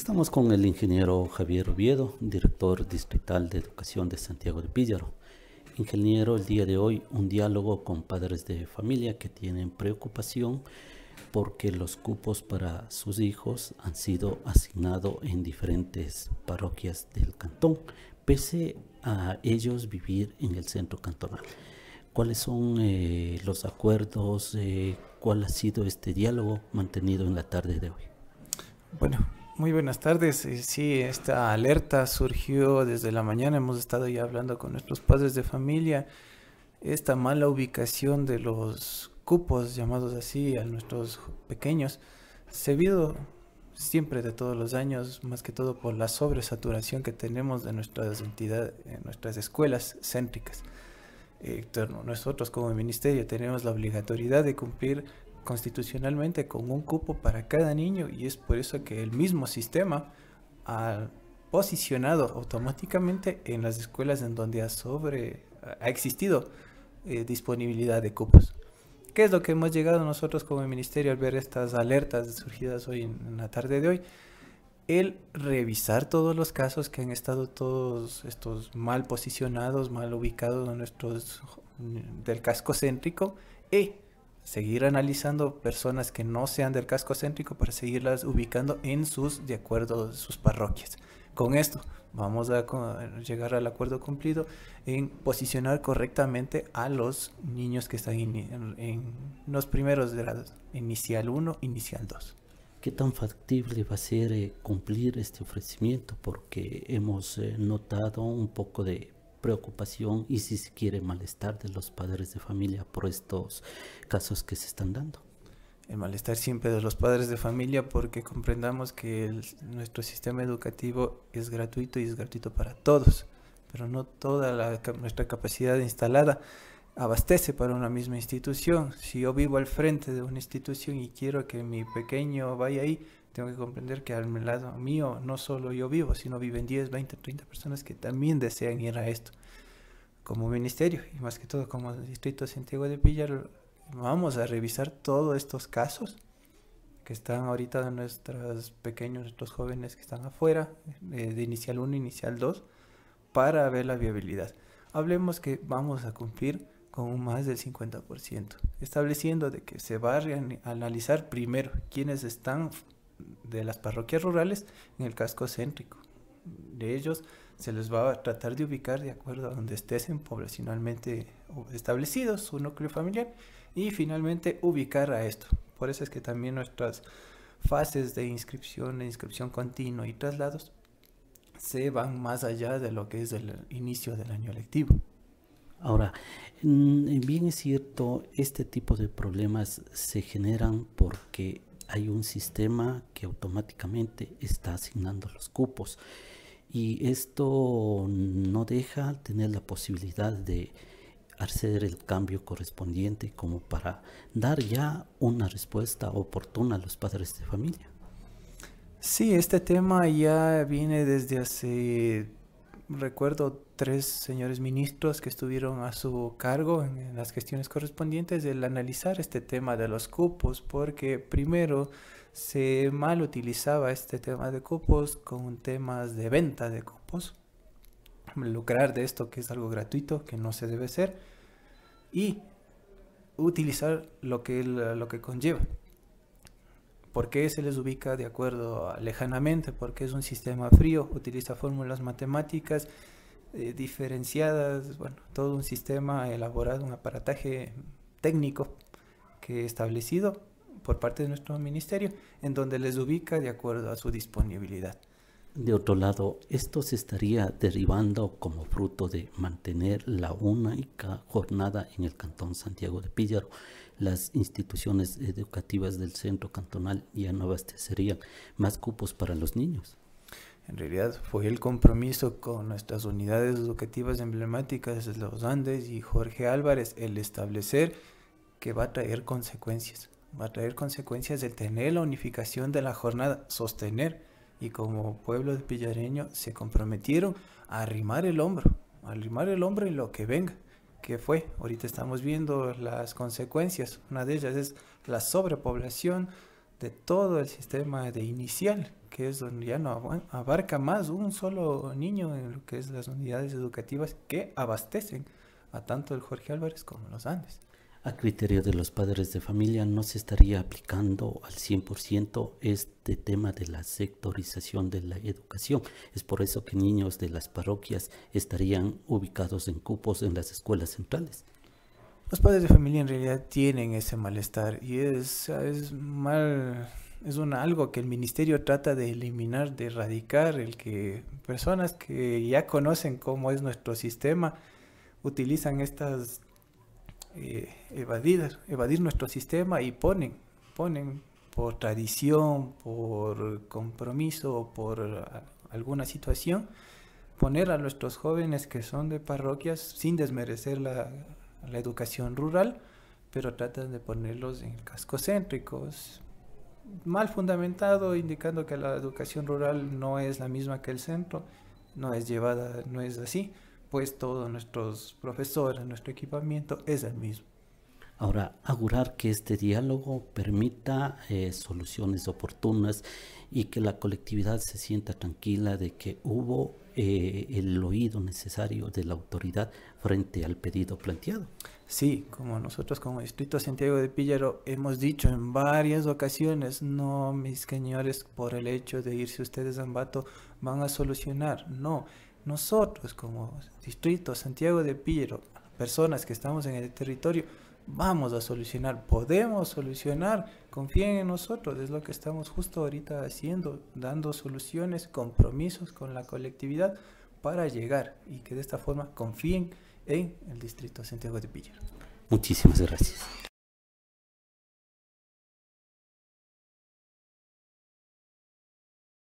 Estamos con el ingeniero Javier Oviedo, director distrital de educación de Santiago de Píllaro. Ingeniero, el día de hoy un diálogo con padres de familia que tienen preocupación porque los cupos para sus hijos han sido asignados en diferentes parroquias del cantón, pese a ellos vivir en el centro cantonal. ¿Cuáles son eh, los acuerdos? Eh, ¿Cuál ha sido este diálogo mantenido en la tarde de hoy? Bueno, muy buenas tardes. Eh, sí, esta alerta surgió desde la mañana. Hemos estado ya hablando con nuestros padres de familia. Esta mala ubicación de los cupos, llamados así, a nuestros pequeños, se vio siempre de todos los años, más que todo por la sobresaturación que tenemos de nuestras entidades, eh, nuestras escuelas céntricas. Eh, nosotros como ministerio tenemos la obligatoriedad de cumplir constitucionalmente con un cupo para cada niño y es por eso que el mismo sistema ha posicionado automáticamente en las escuelas en donde ha sobre ha existido eh, disponibilidad de cupos. ¿Qué es lo que hemos llegado nosotros como ministerio al ver estas alertas surgidas hoy en la tarde de hoy? el revisar todos los casos que han estado todos estos mal posicionados, mal ubicados en nuestros, del casco céntrico y e seguir analizando personas que no sean del casco céntrico para seguirlas ubicando en sus, de acuerdo, sus parroquias. Con esto vamos a llegar al acuerdo cumplido en posicionar correctamente a los niños que están en, los primeros grados, inicial 1, inicial 2. ¿Qué tan factible va a ser eh, cumplir este ofrecimiento? Porque hemos eh, notado un poco de preocupación y si se quiere malestar de los padres de familia por estos casos que se están dando. El malestar siempre de los padres de familia porque comprendamos que nuestro sistema educativo es gratuito y es gratuito para todos, pero no toda nuestra capacidad instalada abastece para una misma institución. Si yo vivo al frente de una institución y quiero que mi pequeño vaya ahí, tengo que comprender que al lado mío no solo yo vivo, sino viven 10, 20, 30 personas que también desean ir a esto como ministerio y más que todo como distrito de Santiago de Pillar vamos a revisar todos estos casos que están ahorita de nuestros pequeños, nuestros jóvenes que están afuera, eh, de inicial 1, inicial 2, para ver la viabilidad. Hablemos que vamos a cumplir con más del 50%, estableciendo de que se va a analizar primero quiénes están de las parroquias rurales en el casco céntrico. De ellos se les va a tratar de ubicar de acuerdo a donde estén poblacionalmente establecidos su núcleo familiar y finalmente ubicar a esto. Por eso es que también nuestras fases de inscripción, inscripción continua y traslados se van más allá de lo que es el inicio del año lectivo. Ahora, mm, bien es cierto, este tipo de problemas se generan porque hay un sistema que automáticamente está asignando los cupos y esto no deja tener la posibilidad de hacer el cambio correspondiente como para dar ya una respuesta oportuna a los padres de familia. Sí, este tema ya viene desde hace recuerdo tres señores ministros que estuvieron a su cargo en, las gestiones correspondientes del analizar este tema de los cupos, porque primero se mal utilizaba este tema de cupos con temas de venta de cupos, lucrar de esto que es algo gratuito, que no se debe ser, y utilizar lo que, lo que conlleva. ¿Por qué se les ubica de acuerdo lejanamente? Porque es un sistema frío, utiliza fórmulas matemáticas eh, diferenciadas, bueno, todo un sistema elaborado, un aparataje técnico que establecido por parte de nuestro ministerio, en donde les ubica de acuerdo a su disponibilidad. De otro lado, esto se estaría derivando como fruto de mantener la única jornada en el Cantón Santiago de Píllaro. Las instituciones educativas del centro cantonal ya no abastecerían más cupos para los niños. En realidad fue el compromiso con nuestras unidades educativas emblemáticas los Andes y Jorge Álvarez el establecer que va a traer consecuencias. Va a traer consecuencias de tener la unificación de la jornada, sostener y como pueblo de pillareño se comprometieron a arrimar el hombro, a arrimar el hombro en lo que venga, que fue, ahorita estamos viendo las consecuencias, una de ellas es la sobrepoblación de todo el sistema de inicial, que es donde ya no abarca más un solo niño en lo que es las unidades educativas que abastecen a tanto el Jorge Álvarez como los Andes a criterio de los padres de familia no se estaría aplicando al 100% este tema de la sectorización de la educación. Es por eso que niños de las parroquias estarían ubicados en cupos en las escuelas centrales. Los padres de familia en realidad tienen ese malestar y es, es mal es algo que el ministerio trata de eliminar, de erradicar, el que personas que ya conocen cómo es nuestro sistema utilizan estas eh, evadir, evadir nuestro sistema y ponen, ponen por tradición, por compromiso, o por alguna situación, poner a nuestros jóvenes que son de parroquias sin desmerecer la, la educación rural, pero tratan de ponerlos en cascos céntricos, mal fundamentado, indicando que la educación rural no es la misma que el centro, no es llevada, no es así pues todos nuestros profesores, nuestro equipamiento es el mismo. Ahora, augurar que este diálogo permita eh, soluciones oportunas y que la colectividad se sienta tranquila de que hubo eh, el oído necesario de la autoridad frente al pedido planteado. Sí, como nosotros como Distrito Santiago de Píllaro hemos dicho en varias ocasiones, no, mis señores, por el hecho de irse ustedes a Ambato van a solucionar, no nosotros como distrito Santiago de Pillero, personas que estamos en el territorio, vamos a solucionar, podemos solucionar, confíen en nosotros, es lo que estamos justo ahorita haciendo, dando soluciones, compromisos con la colectividad para llegar y que de esta forma confíen en el distrito Santiago de Pillero. Muchísimas gracias.